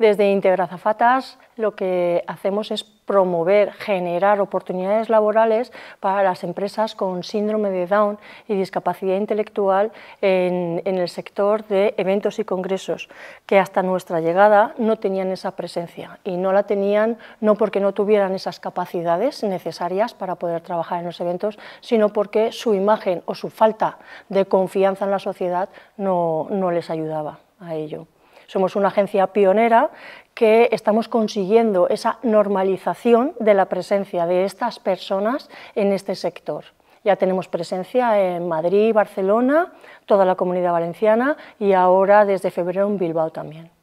Desde Integrazafatas lo que hacemos es promover, generar oportunidades laborales para las empresas con síndrome de Down y discapacidad intelectual en, el sector de eventos y congresos, que hasta nuestra llegada no tenían esa presencia y no la tenían no porque no tuvieran esas capacidades necesarias para poder trabajar en los eventos, sino porque su imagen o su falta de confianza en la sociedad no les ayudaba a ello. Somos una agencia pionera que estamos consiguiendo esa normalización de la presencia de estas personas en este sector. Ya tenemos presencia en Madrid, Barcelona, toda la comunidad valenciana y ahora desde febrero en Bilbao también.